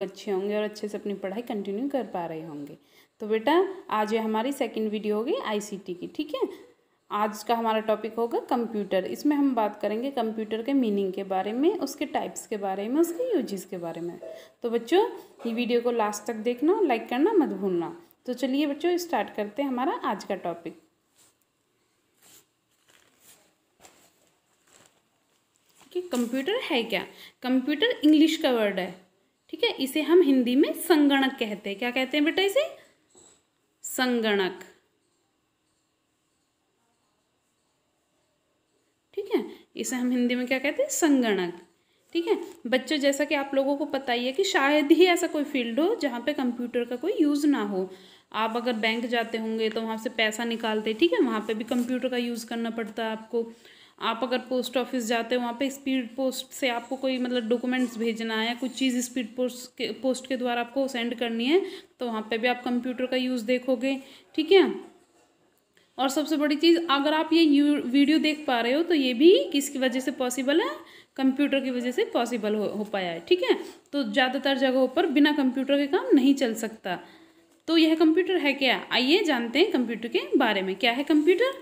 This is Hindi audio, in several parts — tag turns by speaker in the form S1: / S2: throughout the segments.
S1: अच्छे होंगे और अच्छे से अपनी पढ़ाई कंटिन्यू कर पा रहे होंगे तो बेटा आज ये हमारी सेकंड वीडियो होगी आईसीटी की ठीक है आज का हमारा टॉपिक होगा कंप्यूटर इसमें हम बात करेंगे कंप्यूटर के मीनिंग के बारे में उसके टाइप्स के बारे में उसके यूजेस के बारे में तो बच्चों ये वीडियो को लास्ट तक देखना लाइक करना मत भूलना तो चलिए बच्चों स्टार्ट करते हैं हमारा आज का टॉपिक कि कंप्यूटर है क्या कंप्यूटर इंग्लिश का वर्ड है ठीक है इसे हम हिंदी में संगणक कहते हैं क्या कहते हैं बेटा इसे संगणक ठीक है इसे हम हिंदी में क्या कहते हैं संगणक ठीक है बच्चों जैसा कि आप लोगों को पता ही है कि शायद ही ऐसा कोई फील्ड हो जहाँ पे कंप्यूटर का कोई यूज़ ना हो आप अगर बैंक जाते होंगे तो वहाँ से पैसा निकालते ठीक है वहाँ पे भी कंप्यूटर का यूज़ करना पड़ता है आपको आप अगर पोस्ट ऑफिस जाते हो वहाँ पे स्पीड पोस्ट से आपको कोई मतलब डॉक्यूमेंट्स भेजना है या कुछ चीज़ स्पीड पोस्ट के पोस्ट के द्वारा आपको सेंड करनी है तो वहाँ पे भी आप कंप्यूटर का यूज़ देखोगे ठीक है और सबसे बड़ी चीज़ अगर आप ये वीडियो देख पा रहे हो तो ये भी किसकी वजह से पॉसिबल है कंप्यूटर की वजह से पॉसिबल हो, हो पाया है ठीक है तो ज़्यादातर जगहों पर बिना कंप्यूटर के काम नहीं चल सकता तो यह कंप्यूटर है क्या आइए जानते हैं कंप्यूटर के बारे में क्या है कंप्यूटर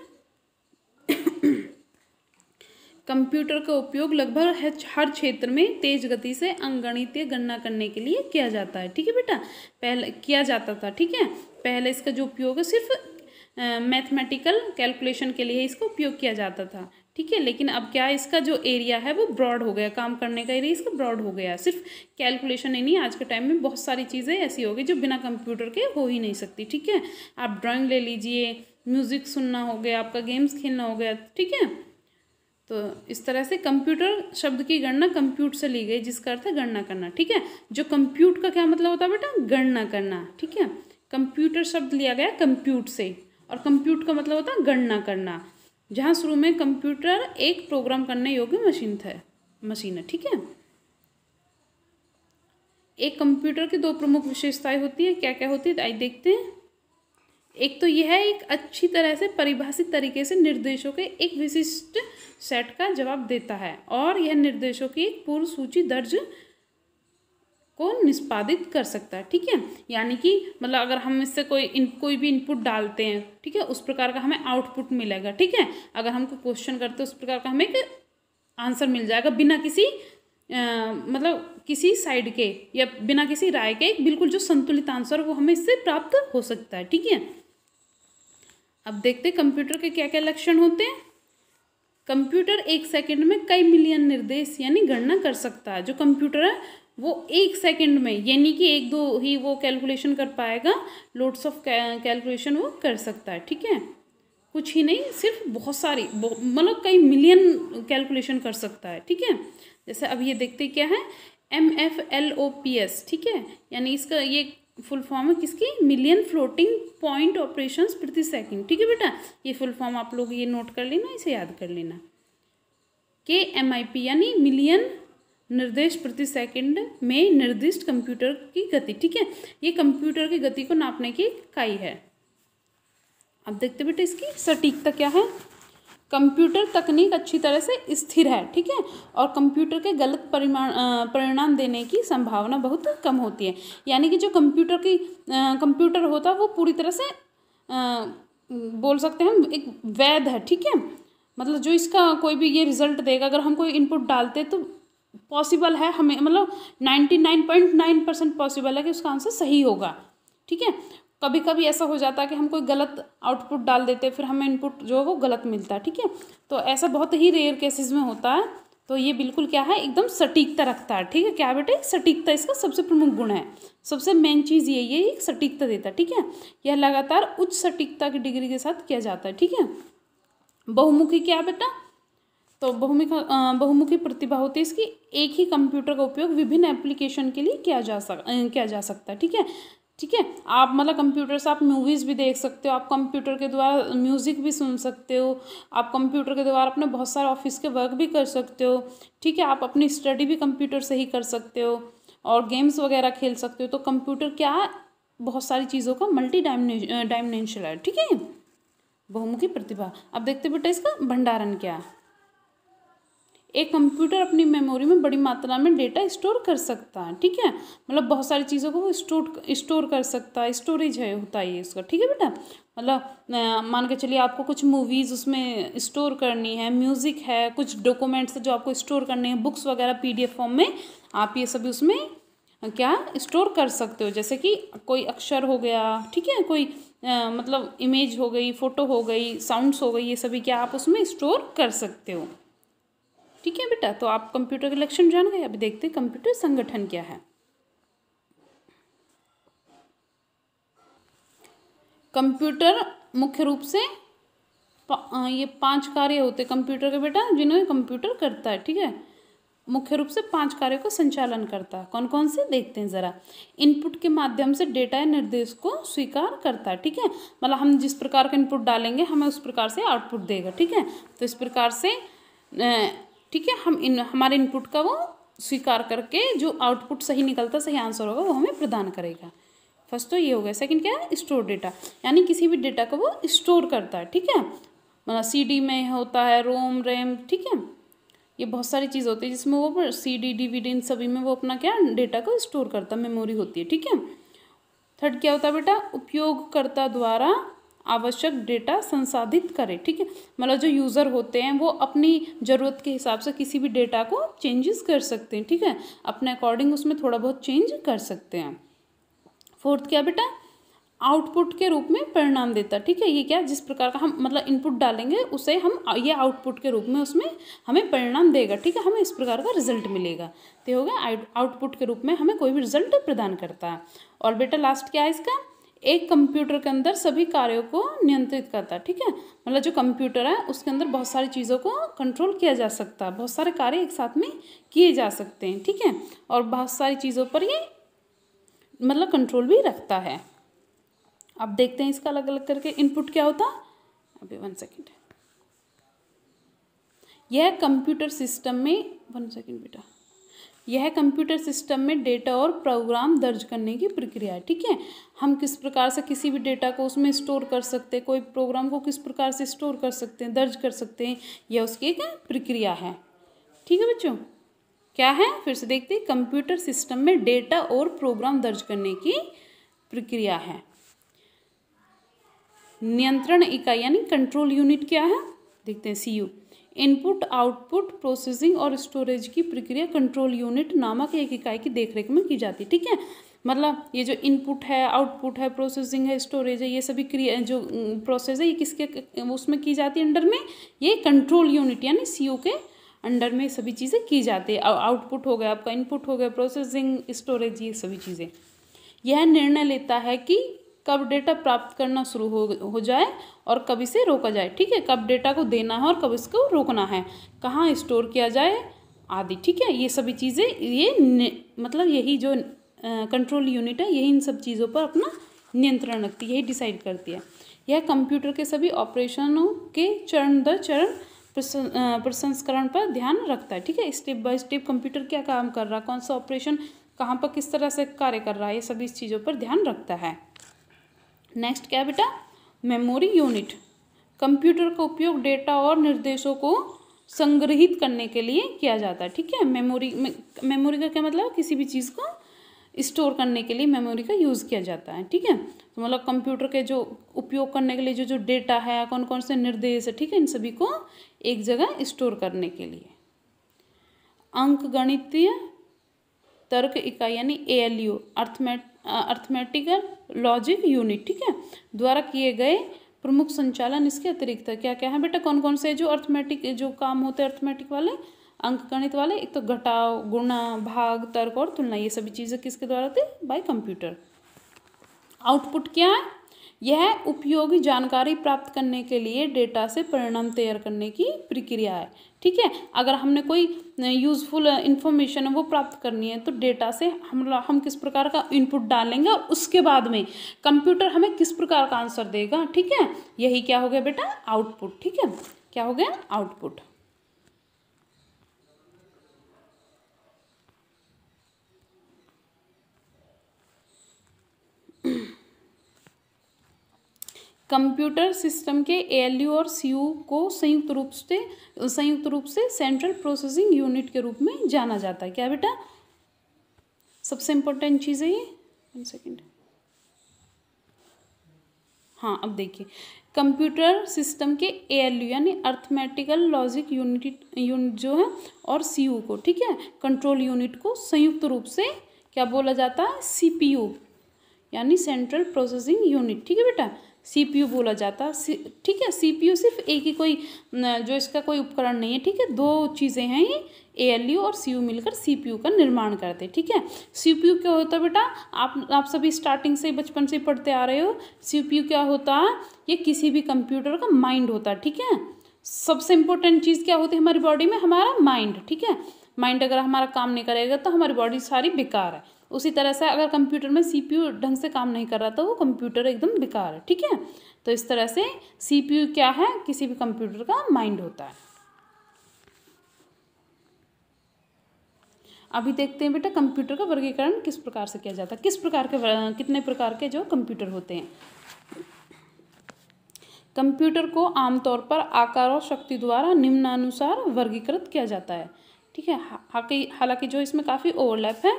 S1: कंप्यूटर का उपयोग लगभग हर क्षेत्र में तेज गति से अंगणितीय गणना करने के लिए किया जाता है ठीक है बेटा पहले किया जाता था ठीक है पहले इसका जो उपयोग है सिर्फ मैथमेटिकल कैलकुलेशन के लिए इसका उपयोग किया जाता था ठीक है लेकिन अब क्या इसका जो एरिया है वो ब्रॉड हो गया काम करने का एरिया इसका ब्रॉड हो गया सिर्फ कैलकुलेशन ही नहीं आज के टाइम में बहुत सारी चीज़ें ऐसी हो गई जो बिना कंप्यूटर के हो ही नहीं सकती ठीक है आप ड्राइंग ले लीजिए म्यूज़िक सुनना हो गया आपका गेम्स खेलना हो गया ठीक है तो इस तरह से कंप्यूटर शब्द की गणना कंप्यूट से ली गई जिसका अर्थ है गणना करना ठीक है जो कंप्यूट का क्या मतलब होता है बेटा गणना करना ठीक है कंप्यूटर शब्द लिया गया कंप्यूट से और कंप्यूट का मतलब होता है गणना करना जहाँ शुरू में कंप्यूटर एक प्रोग्राम करने योग्य मशीन था मशीन है ठीक है एक कंप्यूटर की दो प्रमुख विशेषताएं होती है क्या क्या होती है आई देखते हैं एक तो यह है एक अच्छी तरह से परिभाषित तरीके से निर्देशों के एक विशिष्ट सेट का जवाब देता है और यह निर्देशों की एक पूर्व सूची दर्ज को निष्पादित कर सकता है ठीक है यानी कि मतलब अगर हम इससे कोई इन कोई भी इनपुट डालते हैं ठीक है उस प्रकार का हमें आउटपुट मिलेगा ठीक है अगर हमको क्वेश्चन करते हैं उस प्रकार का हमें एक आंसर मिल जाएगा बिना किसी आ, मतलब किसी साइड के या बिना किसी राय के एक बिल्कुल जो संतुलित आंसर वो हमें इससे प्राप्त हो सकता है ठीक है अब देखते कंप्यूटर के क्या क्या लक्षण होते हैं कंप्यूटर एक सेकंड में कई मिलियन निर्देश यानी गणना कर सकता है जो कंप्यूटर है वो एक सेकंड में यानी कि एक दो ही वो कैलकुलेशन कर पाएगा लोड्स ऑफ कैलकुलेशन वो कर सकता है ठीक है कुछ ही नहीं सिर्फ बहुत सारी मतलब कई मिलियन कैलकुलेशन कर सकता है ठीक है जैसे अब ये देखते क्या है M F L O P S ठीक है यानी इसका ये फुल फॉर्म है किसकी मिलियन फ्लोटिंग पॉइंट ऑपरेशंस प्रति सेकंड ठीक है बेटा ये फुल फॉर्म आप लोग ये नोट कर लेना इसे याद कर लेना के एम आई पी यानी मिलियन निर्देश प्रति सेकंड में निर्दिष्ट कंप्यूटर की गति ठीक है ये कंप्यूटर की गति को नापने की इकाई है अब देखते बेटे इसकी सटीकता क्या है कंप्यूटर तकनीक अच्छी तरह से स्थिर है ठीक है और कंप्यूटर के गलत परिमाण परिणाम देने की संभावना बहुत कम होती है यानी कि जो कंप्यूटर की कंप्यूटर होता है वो पूरी तरह से आ, बोल सकते हैं एक वैध है ठीक है मतलब जो इसका कोई भी ये रिजल्ट देगा अगर हम कोई इनपुट डालते तो पॉसिबल है हमें मतलब ninety nine point nine percent possible है कि उसका आंसर सही होगा ठीक है कभी कभी ऐसा हो जाता है कि हम कोई गलत आउटपुट डाल देते हैं फिर हमें इनपुट जो है वो गलत मिलता है ठीक है तो ऐसा बहुत ही रेयर केसेस में होता है तो ये बिल्कुल क्या है एकदम सटीकता रखता है ठीक है क्या बेटे सटीकता इसका सबसे प्रमुख गुण है सबसे मेन चीज़ ये ये एक सटीकता देता है ठीक है यह लगातार उच्च सटीकता की डिग्री के साथ किया जाता है ठीक है बहुमुखी क्या बेटा तो बहुमुखी बहुमुखी प्रतिभा होती है इसकी एक ही कंप्यूटर का उपयोग विभिन्न एप्लीकेशन के लिए किया जा सक किया जा सकता है ठीक है ठीक है आप मतलब कंप्यूटर से आप मूवीज़ भी देख सकते हो आप कंप्यूटर के द्वारा म्यूज़िक भी सुन सकते हो आप कंप्यूटर के द्वारा अपने बहुत सारे ऑफिस के वर्क भी कर सकते हो ठीक है आप अपनी स्टडी भी कंप्यूटर से ही कर सकते हो और गेम्स वगैरह खेल सकते हो तो कंप्यूटर क्या बहुत सारी चीज़ों का मल्टी डायमेंशनल है ठीक है बहुमुखी प्रतिभा अब देखते बेटा इसका भंडारण क्या है एक कंप्यूटर अपनी मेमोरी में बड़ी मात्रा में डेटा स्टोर कर सकता है ठीक है मतलब बहुत सारी चीज़ों को वो स्टोर स्टोर कर सकता है स्टोरेज है होता है इसका ठीक है बेटा मतलब मान के चलिए आपको कुछ मूवीज़ उसमें स्टोर करनी है म्यूज़िक है कुछ डॉक्यूमेंट्स जो आपको स्टोर करने हैं बुक्स वगैरह पी फॉर्म में आप ये सभी उसमें क्या स्टोर कर सकते हो जैसे कि कोई अक्षर हो गया ठीक है कोई आ, मतलब इमेज हो गई फ़ोटो हो गई साउंड्स हो गई ये सभी क्या आप उसमें स्टोर कर सकते हो ठीक है बेटा तो आप कंप्यूटर के लक्षण जान गए अभी देखते हैं कंप्यूटर संगठन क्या है कंप्यूटर मुख्य रूप से पा, ये पांच कार्य होते कंप्यूटर के बेटा जिन्हें कंप्यूटर करता है ठीक है मुख्य रूप से पांच कार्यों का संचालन करता है कौन कौन से देखते हैं ज़रा इनपुट के माध्यम से डेटा या निर्देश को स्वीकार करता है ठीक है मतलब हम जिस प्रकार का इनपुट डालेंगे हमें उस प्रकार से आउटपुट देगा ठीक है तो इस प्रकार से ठीक है हम इन हमारे इनपुट का वो स्वीकार करके जो आउटपुट सही निकलता सही आंसर होगा वो हमें प्रदान करेगा फर्स्ट तो ये हो गया सेकंड क्या है स्टोर डेटा यानी किसी भी डेटा को वो स्टोर करता है ठीक है मतलब सीडी में होता है रोम रैम ठीक है ये बहुत सारी चीज़ होती है जिसमें वो सी डी डी इन सभी में वो अपना क्या डेटा को स्टोर करता मेमोरी होती है ठीक है थर्ड क्या होता है बेटा उपयोगकर्ता द्वारा आवश्यक डेटा संसाधित करे ठीक है मतलब जो यूज़र होते हैं वो अपनी ज़रूरत के हिसाब से किसी भी डेटा को चेंजेस कर सकते हैं ठीक है अपने अकॉर्डिंग उसमें थोड़ा बहुत चेंज कर सकते हैं फोर्थ क्या बेटा आउटपुट के रूप में परिणाम देता ठीक है ये क्या जिस प्रकार का हम मतलब इनपुट डालेंगे उसे हम ये आउटपुट के रूप में उसमें हमें परिणाम देगा ठीक है हमें इस प्रकार का रिजल्ट मिलेगा तो हो गया आउटपुट के रूप में हमें कोई भी रिजल्ट प्रदान करता है और बेटा लास्ट क्या है इसका एक कंप्यूटर के अंदर सभी कार्यों को नियंत्रित करता है ठीक है मतलब जो कंप्यूटर है उसके अंदर बहुत सारी चीज़ों को कंट्रोल किया जा सकता है बहुत सारे कार्य एक साथ में किए जा सकते हैं ठीक है और बहुत सारी चीज़ों पर ये मतलब कंट्रोल भी रखता है अब देखते हैं इसका अलग अलग करके इनपुट क्या होता अभी वन सेकेंड यह कंप्यूटर सिस्टम में वन सेकेंड बेटा यह कंप्यूटर सिस्टम में डेटा और प्रोग्राम दर्ज करने की प्रक्रिया है ठीक है हम किस प्रकार से किसी भी डेटा को उसमें स्टोर कर सकते हैं कोई प्रोग्राम को किस प्रकार से स्टोर कर सकते हैं दर्ज कर सकते हैं यह उसकी एक प्रक्रिया है ठीक है बच्चों क्या है फिर से देखते हैं कंप्यूटर सिस्टम में डेटा और प्रोग्राम दर्ज करने की प्रक्रिया है नियंत्रण इकाई यानी कंट्रोल यूनिट क्या है देखते हैं C U input output processing और स्टोरेज की प्रक्रिया कंट्रोल यूनिट नामक एक इकाई की देखरेख में की जाती है ठीक है मतलब ये जो इनपुट है आउटपुट है प्रोसेसिंग है स्टोरेज है ये सभी क्रिया जो प्रोसेस है ये किसके उसमें की जाती है अंडर में ये कंट्रोल यूनिट यानी सी के अंडर में सभी चीज़ें की जाती है आउटपुट हो गया आपका इनपुट हो गया प्रोसेसिंग स्टोरेज ये सभी चीज़ें यह निर्णय लेता है कि कब डेटा प्राप्त करना शुरू हो हो जाए और कब इसे रोका जाए ठीक है कब डेटा को देना है और कब इसको रोकना है कहाँ स्टोर किया जाए आदि ठीक है ये सभी चीज़ें ये मतलब यही जो कंट्रोल यूनिट है यही इन सब चीज़ों पर अपना नियंत्रण रखती है यही डिसाइड करती है यह कंप्यूटर के सभी ऑपरेशनों के चरण दर चरण प्रसंस्करण पर ध्यान रखता है ठीक है स्टेप बाय स्टेप कंप्यूटर क्या काम कर रहा है कौन सा ऑपरेशन कहाँ पर किस तरह से कार्य कर रहा है ये सभी चीज़ों पर ध्यान रखता है नेक्स्ट क्या बेटा मेमोरी यूनिट कंप्यूटर का उपयोग डेटा और निर्देशों को संग्रहित करने के लिए किया जाता है ठीक है मेमोरी मेमोरी का क्या मतलब किसी भी चीज़ को स्टोर करने के लिए मेमोरी का यूज़ किया जाता है ठीक है तो मतलब कंप्यूटर के जो उपयोग करने के लिए जो जो डेटा है कौन कौन से निर्देश है ठीक है इन सभी को एक जगह स्टोर करने के लिए अंक गणितीय तर्क इकाई यानी A L U arithmetic arithmetical logic unit ठीक है द्वारा किए गए प्रमुख संचालन इसके अतिरिक्त क्या क्या है बेटा कौन कौन से जो अर्थमेटिक जो काम होते हैं अर्थमेटिक वाले अंक गणित वाले एक तो घटाव गुणा भाग तर्क और तुलना ये सभी चीज़ें किसके द्वारा थे बाई कंप्यूटर आउटपुट क्या है यह उपयोगी जानकारी प्राप्त करने के लिए डेटा से परिणाम तैयार करने की प्रक्रिया है ठीक है अगर हमने कोई यूज़फुल इन्फॉर्मेशन है वो प्राप्त करनी है तो डेटा से हम हम किस प्रकार का इनपुट डालेंगे और उसके बाद में कंप्यूटर हमें किस प्रकार का आंसर देगा ठीक है यही क्या हो गया बेटा आउटपुट ठीक है क्या हो गया आउटपुट कंप्यूटर सिस्टम के ए और सी को संयुक्त रूप से संयुक्त रूप से सेंट्रल प्रोसेसिंग यूनिट के रूप में जाना जाता है क्या बेटा सबसे इंपॉर्टेंट चीज़ है ये वन सेकेंड हाँ अब देखिए कंप्यूटर सिस्टम के ए एल यू यानी अर्थमेटिकल लॉजिक यूनिट यूनिट जो है और सी यू को ठीक है कंट्रोल यूनिट को संयुक्त रूप से क्या बोला जाता है सी पी यू यानी सेंट्रल प्रोसेसिंग यूनिट ठीक है बेटा सीपीयू बोला जाता है ठीक है सीपीयू सिर्फ एक ही कोई जो इसका कोई उपकरण नहीं है ठीक है दो चीज़ें हैं ये ए एल यू और सी यू मिलकर सी पी यू का निर्माण करते हैं ठीक है सी पी यू क्या होता है बेटा आप आप सभी स्टार्टिंग से बचपन से पढ़ते आ रहे हो सी पी यू क्या होता है ये किसी भी कंप्यूटर का माइंड होता है ठीक है सबसे इंपॉर्टेंट चीज़ क्या होती है हमारी बॉडी में हमारा माइंड ठीक है माइंड अगर हमारा काम नहीं करेगा तो हमारी बॉडी सारी बेकार है उसी तरह से अगर कंप्यूटर में सीपीयू ढंग से काम नहीं कर रहा तो वो कंप्यूटर एकदम बेकार है ठीक है तो इस तरह से सीपीयू क्या है किसी भी कंप्यूटर का माइंड होता है अभी देखते हैं बेटा कंप्यूटर का वर्गीकरण किस प्रकार से किया जाता है किस प्रकार के कितने प्रकार के जो कंप्यूटर होते हैं कंप्यूटर को आमतौर पर आकार और शक्ति द्वारा निम्नानुसार वर्गीकृत किया जाता है ठीक है हालांकि जो इसमें काफ़ी ओवरलैप है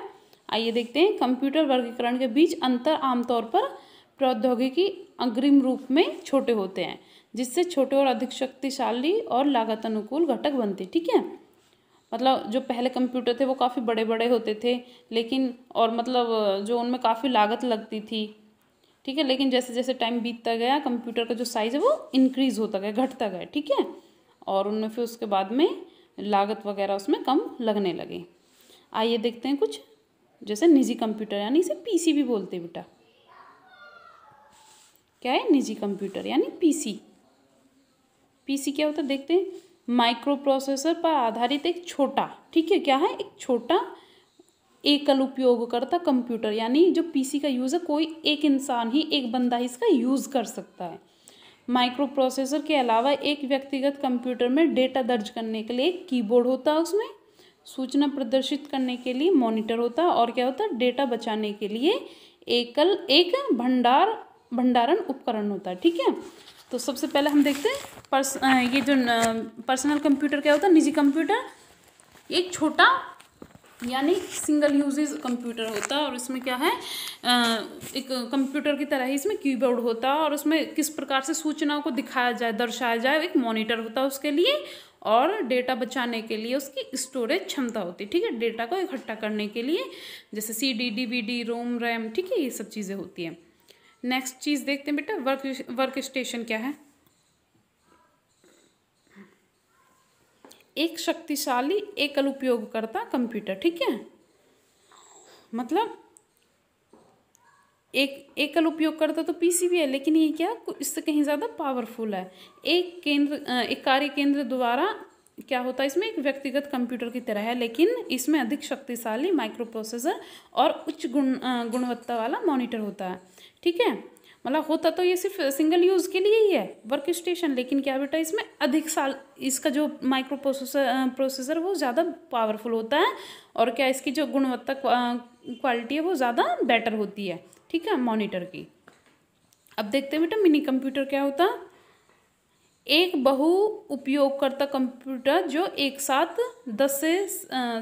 S1: आइए देखते हैं कंप्यूटर वर्गीकरण के बीच अंतर आमतौर पर प्रौद्योगिकी अग्रिम रूप में छोटे होते हैं जिससे छोटे और अधिक शक्तिशाली और लागत अनुकूल घटक बनते ठीक है मतलब जो पहले कंप्यूटर थे वो काफ़ी बड़े बड़े होते थे लेकिन और मतलब जो उनमें काफ़ी लागत लगती थी ठीक है लेकिन जैसे जैसे टाइम बीतता गया कंप्यूटर का जो साइज़ है वो इंक्रीज़ होता गया घटता गया ठीक है और उनमें फिर उसके बाद में लागत वगैरह उसमें कम लगने लगी आइए देखते हैं कुछ जैसे निजी कंप्यूटर यानी इसे पीसी भी बोलते हैं बेटा क्या है निजी कंप्यूटर यानी पीसी पीसी क्या होता है देखते हैं माइक्रो प्रोसेसर पर आधारित एक छोटा ठीक है क्या है एक छोटा एकल उपयोगकर्ता कंप्यूटर यानी जो पीसी का यूज़ है कोई एक इंसान ही एक बंदा ही इसका यूज़ कर सकता है माइक्रो प्रोसेसर के अलावा एक व्यक्तिगत कंप्यूटर में डेटा दर्ज करने के लिए एक कीबोर्ड होता है उसमें सूचना प्रदर्शित करने के लिए मॉनिटर होता है और क्या होता है डेटा बचाने के लिए एकल एक भंडार भंडारण उपकरण होता है ठीक है तो सबसे पहले हम देखते हैं पर्स ये जो पर्सनल कंप्यूटर क्या होता है निजी कंप्यूटर एक छोटा यानी सिंगल यूजेज कंप्यूटर होता है और इसमें क्या है एक कंप्यूटर की तरह ही इसमें कीबोर्ड होता है और उसमें किस प्रकार से सूचनाओं को दिखाया जाए दर्शाया जाए एक मॉनिटर होता है उसके लिए और डेटा बचाने के लिए उसकी स्टोरेज क्षमता होती है ठीक है डेटा को इकट्ठा करने के लिए जैसे C D D V D ROM RAM ठीक है ये सब चीज़ें होती हैं नेक्स्ट चीज़ देखते हैं बेटा वर्क वर्क स्टेशन क्या है एक शक्तिशाली एकल उपयोगकर्ता कंप्यूटर ठीक है मतलब एक एकल उपयोग करता तो पीसीबी है लेकिन ये क्या इससे कहीं ज़्यादा पावरफुल है एक केंद्र एक कार्य केंद्र द्वारा क्या होता है इसमें एक व्यक्तिगत कंप्यूटर की तरह है लेकिन इसमें अधिक शक्तिशाली माइक्रो प्रोसेसर और उच्च गुण गुणवत्ता वाला मॉनिटर होता है ठीक है मतलब होता तो ये सिर्फ सिंगल यूज़ के लिए ही है वर्क स्टेशन लेकिन क्या बेटा इसमें अधिक साल इसका जो माइक्रो प्रोसेसर प्रोसेसर वो ज़्यादा पावरफुल होता है और क्या इसकी जो गुणवत्ता क्वालिटी है वो ज़्यादा बेटर होती है ठीक है मॉनिटर की अब देखते हैं बेटा मिनी कंप्यूटर क्या होता एक बहु उपयोगकर्ता कंप्यूटर जो एक साथ दस से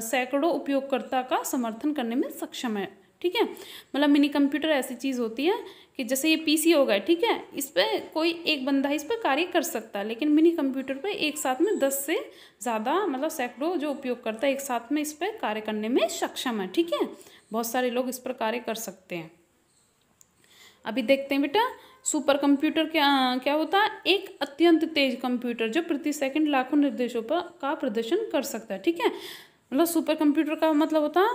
S1: सैकड़ों उपयोगकर्ता का समर्थन करने में सक्षम है ठीक है मतलब मिनी कंप्यूटर ऐसी चीज़ होती है कि जैसे ये पीसी हो गए ठीक है इस पर कोई एक बंदा इस पर कार्य कर सकता है लेकिन मिनी कंप्यूटर पर एक साथ में दस से ज़्यादा मतलब सैकड़ों जो उपयोगकर्ता एक साथ में इस पर कार्य करने में सक्षम है ठीक है बहुत सारे लोग इस पर कार्य कर सकते हैं अभी देखते हैं बेटा सुपर कंप्यूटर क्या क्या होता है एक अत्यंत तेज कंप्यूटर जो प्रति सेकंड लाखों निर्देशों पर का प्रदर्शन कर सकता है ठीक है मतलब सुपर कंप्यूटर का मतलब होता है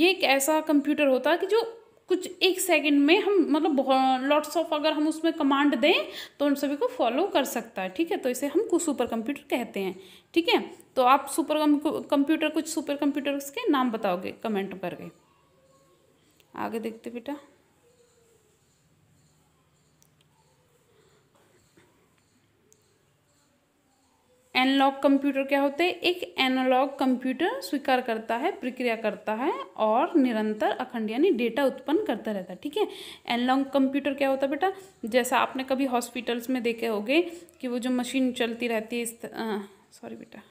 S1: ये एक ऐसा कंप्यूटर होता है कि जो कुछ एक सेकंड में हम मतलब लॉट्स ऑफ अगर हम उसमें कमांड दें तो उन सभी को फॉलो कर सकता है ठीक है तो इसे हम सुपर कंप्यूटर कहते हैं ठीक है तो आप सुपर कंप्यूटर कुछ सुपर कंप्यूटर के नाम बताओगे कमेंट करके आगे देखते बेटा एनालॉग कंप्यूटर क्या होते हैं एक एनालॉग कंप्यूटर स्वीकार करता है प्रक्रिया करता है और निरंतर अखंड यानी डेटा उत्पन्न करता रहता है ठीक है एनालॉग कंप्यूटर क्या होता है बेटा जैसा आपने कभी हॉस्पिटल्स में देखे होंगे कि वो जो मशीन चलती रहती है सॉरी बेटा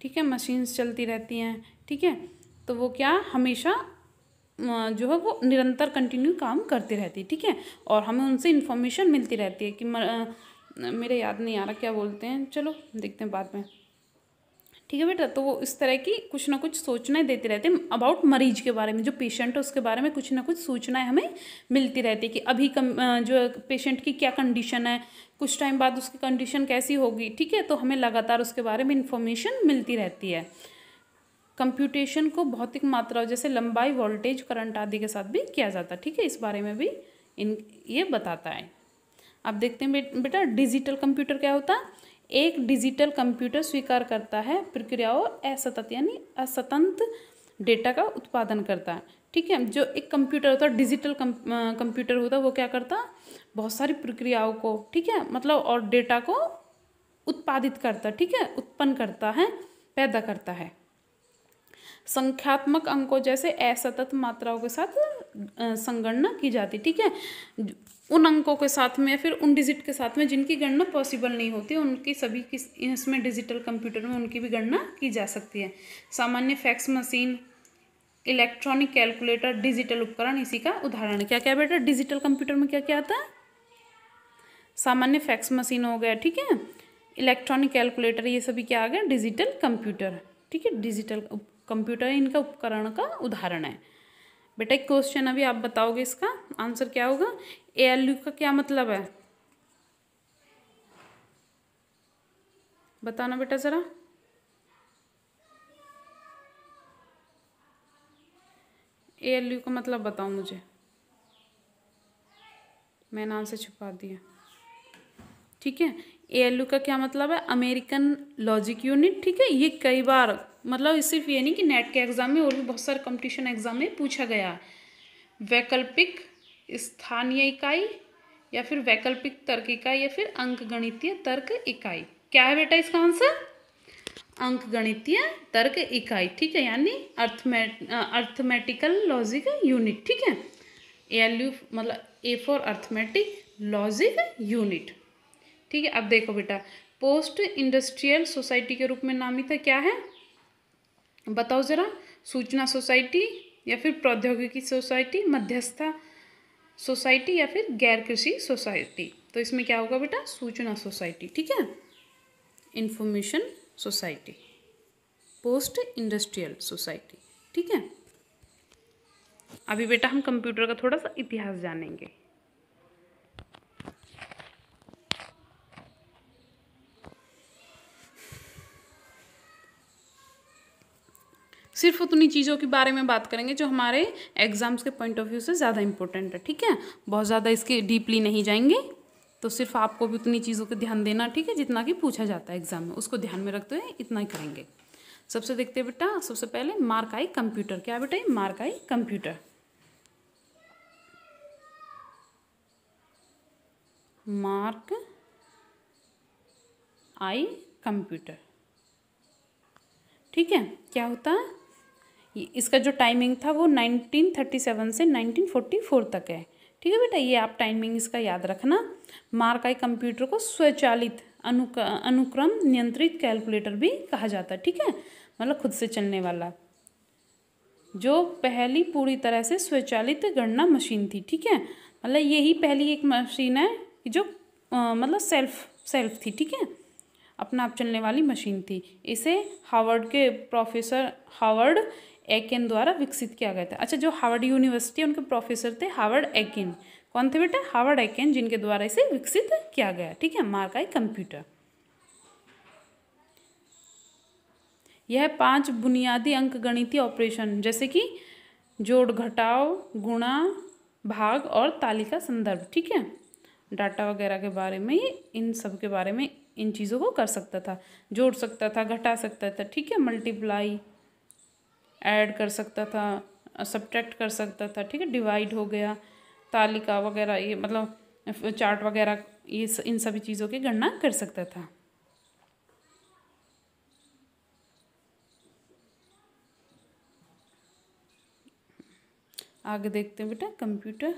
S1: ठीक है मशीन्स चलती रहती हैं ठीक है तो वो क्या हमेशा जो है वो निरंतर कंटिन्यू काम करती रहती है ठीक है और हमें उनसे इन्फॉर्मेशन मिलती रहती है कि मेरे याद नहीं आ रहा क्या बोलते हैं चलो देखते हैं बाद में ठीक है बेटा तो वो इस तरह की कुछ ना कुछ सोचनाएं देते रहते हैं अबाउट मरीज के बारे में जो पेशेंट है उसके बारे में कुछ ना कुछ सूचनाएं हमें मिलती रहती है कि अभी कम जो पेशेंट की क्या कंडीशन है कुछ टाइम बाद उसकी कंडीशन कैसी होगी ठीक है तो हमें लगातार उसके बारे में इन्फॉर्मेशन मिलती रहती है कंप्यूटेशन को भौतिक मात्राओं जैसे लंबाई वोल्टेज करंट आदि के साथ भी किया जाता है ठीक है इस बारे में भी इन ये बताता है अब देखते हैं बे, बेटा डिजिटल कंप्यूटर क्या होता है एक डिजिटल कंप्यूटर स्वीकार करता है प्रक्रियाओं असतत यानी असतंत डेटा का उत्पादन करता है ठीक है जो एक कंप्यूटर होता है डिजिटल कंप्यूटर होता है वो क्या करता है बहुत सारी प्रक्रियाओं को ठीक है मतलब और डेटा को उत्पादित करता ठीक है उत्पन्न करता है पैदा करता है संख्यात्मक अंकों जैसे असतत मात्राओं के साथ संगणना की जाती ठीक है उन अंकों के साथ में या फिर उन डिजिट के साथ में जिनकी गणना पॉसिबल नहीं होती उनकी सभी किस इसमें डिजिटल कंप्यूटर में उनकी भी गणना की जा सकती है सामान्य fax machine electronic calculator digital उपकरण इसी का उदाहरण क्या क्या बेटा डिजिटल कंप्यूटर में क्या क्या आता है सामान्य फैक्स मशीन हो गया ठीक है इलेक्ट्रॉनिक कैलकुलेटर ये सभी क्या आ गया डिजिटल कंप्यूटर ठीक है डिजिटल कंप्यूटर इनका उपकरण का उदाहरण है बेटा एक क्वेश्चन अभी आप बताओगे इसका आंसर क्या होगा ए एल यू का क्या मतलब है बताना बेटा ज़रा ए एल यू का मतलब बताओ मुझे मैंने नाम से छुपा दिया ठीक है ए का क्या मतलब है अमेरिकन लॉजिक यूनिट ठीक है ये कई बार मतलब सिर्फ ये नहीं कि नेट के एग्ज़ाम में और भी बहुत सारे कंपटीशन एग्ज़ाम में पूछा गया वैकल्पिक स्थानीय इकाई या फिर वैकल्पिक तर्क इकाई या फिर अंक गणितीय तर्क इकाई क्या है बेटा इसका आंसर अंक गणितीय तर्क इकाई ठीक है यानी अर्थमेट अर्थमेटिकल लॉजिक यूनिट ठीक है ए मतलब A for arithmetic logic unit ठीक है अब देखो बेटा पोस्ट इंडस्ट्रियल सोसाइटी के रूप में नामित क्या है बताओ जरा सूचना सोसाइटी या फिर प्रौद्योगिकी सोसाइटी मध्यस्था सोसाइटी या फिर गैर कृषि सोसाइटी तो इसमें क्या होगा बेटा सूचना सोसाइटी ठीक है information society post industrial society ठीक है अभी बेटा हम कंप्यूटर का थोड़ा सा इतिहास जानेंगे सिर्फ उतनी चीज़ों के बारे में बात करेंगे जो हमारे एग्ज़ाम्स के पॉइंट ऑफ व्यू से ज़्यादा इंपॉर्टेंट है ठीक है बहुत ज़्यादा इसके डीपली नहीं जाएंगे तो सिर्फ आपको भी उतनी चीज़ों का ध्यान देना ठीक है जितना कि पूछा जाता है एग्ज़ाम में उसको ध्यान में रखते हुए इतना ही करेंगे सबसे देखते हैं बेटा सबसे पहले मार्क आई कंप्यूटर क्या बेटा Mark I computer Mark I computer ठीक है क्या होता है इसका जो टाइमिंग था वो 1937 से 1944 तक है ठीक है बेटा ये आप टाइमिंग इसका याद रखना मार्काई कंप्यूटर को स्वचालित अनुक अनुक्रम नियंत्रित कैलकुलेटर भी कहा जाता है ठीक है मतलब खुद से चलने वाला जो पहली पूरी तरह से स्वचालित गणना मशीन थी ठीक है मतलब यही पहली एक मशीन है जो मतलब सेल्फ सेल्फ थी ठीक है अपना आप चलने वाली मशीन थी इसे हार्वर्ड के प्रोफेसर हार्वर्ड एकेन द्वारा विकसित किया गया था अच्छा जो हार्वर्ड यूनिवर्सिटी उनके प्रोफेसर थे हार्वर्ड एकेन कौन थे बेटा हार्वर्ड एकेन जिनके द्वारा इसे विकसित किया गया ठीक है मार्काई कंप्यूटर यह पांच बुनियादी अंक गणितीय ऑपरेशन जैसे कि जोड़ घटाव गुणा भाग और तालिका संदर्भ ठीक है डाटा वगैरह के बारे में इन सब के बारे में इन चीज़ों को कर सकता था जोड़ सकता था घटा सकता था ठीक है मल्टीप्लाई ऐड कर सकता था सब्ट्रैक्ट कर सकता था ठीक है डिवाइड हो गया तालिका वगैरह ये मतलब चार्ट वगैरह ये इन सभी चीज़ों की गणना कर सकता था आगे देखते हैं बेटा कंप्यूटर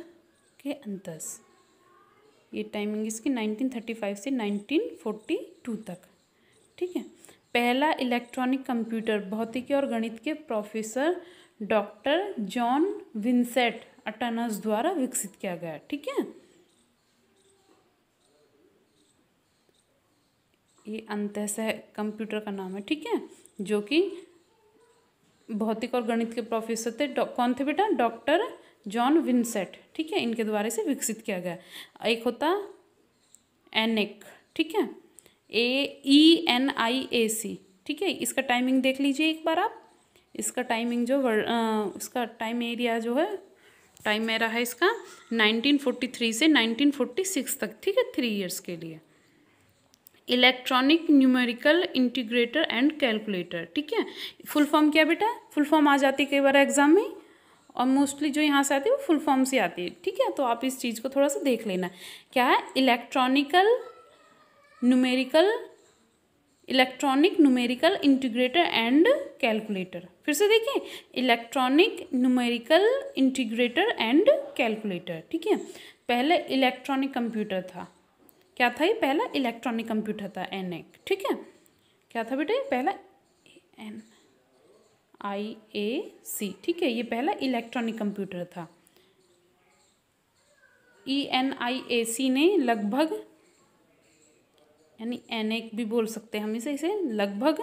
S1: के अंतर्स ये टाइमिंग इसकी 1935 से 1942 तक ठीक है पहला इलेक्ट्रॉनिक कंप्यूटर भौतिकी और गणित के professor doctor John Vincent Atanasoff द्वारा विकसित किया गया ठीक है ये अंत कंप्यूटर का नाम है ठीक है जो कि भौतिक और गणित के प्रोफेसर थे कौन थे बेटा डॉक्टर जॉन विंसेट ठीक है इनके द्वारा इसे विकसित किया गया एक होता एनेक ठीक है ए ई एन आई ए सी ठीक है इसका टाइमिंग देख लीजिए एक बार आप इसका टाइमिंग जो वर, आ, इसका टाइम एरिया जो है टाइम मेरा है इसका 1943 से 1946 तक ठीक है थ्री इयर्स के लिए electronic numerical integrator and calculator ठीक है फुल फॉर्म क्या बेटा फुल फॉर्म आ जाती है कई बार एग्जाम में और मोस्टली जो यहाँ से आती है वो फुल फॉर्म से आती है ठीक है तो आप इस चीज़ को थोड़ा सा देख लेना क्या है electronical numerical electronic numerical integrator and calculator फिर से देखिए electronic numerical integrator and calculator ठीक है पहले इलेक्ट्रॉनिक कंप्यूटर था क्या था ये पहला इलेक्ट्रॉनिक कंप्यूटर था एन एक ठीक है क्या था बेटा ये पहला एन आई ए सी ठीक है ये पहला इलेक्ट्रॉनिक कंप्यूटर था ई एन आई ए सी ने लगभग यानी अनेक भी बोल सकते हैं हम इसे इसे लगभग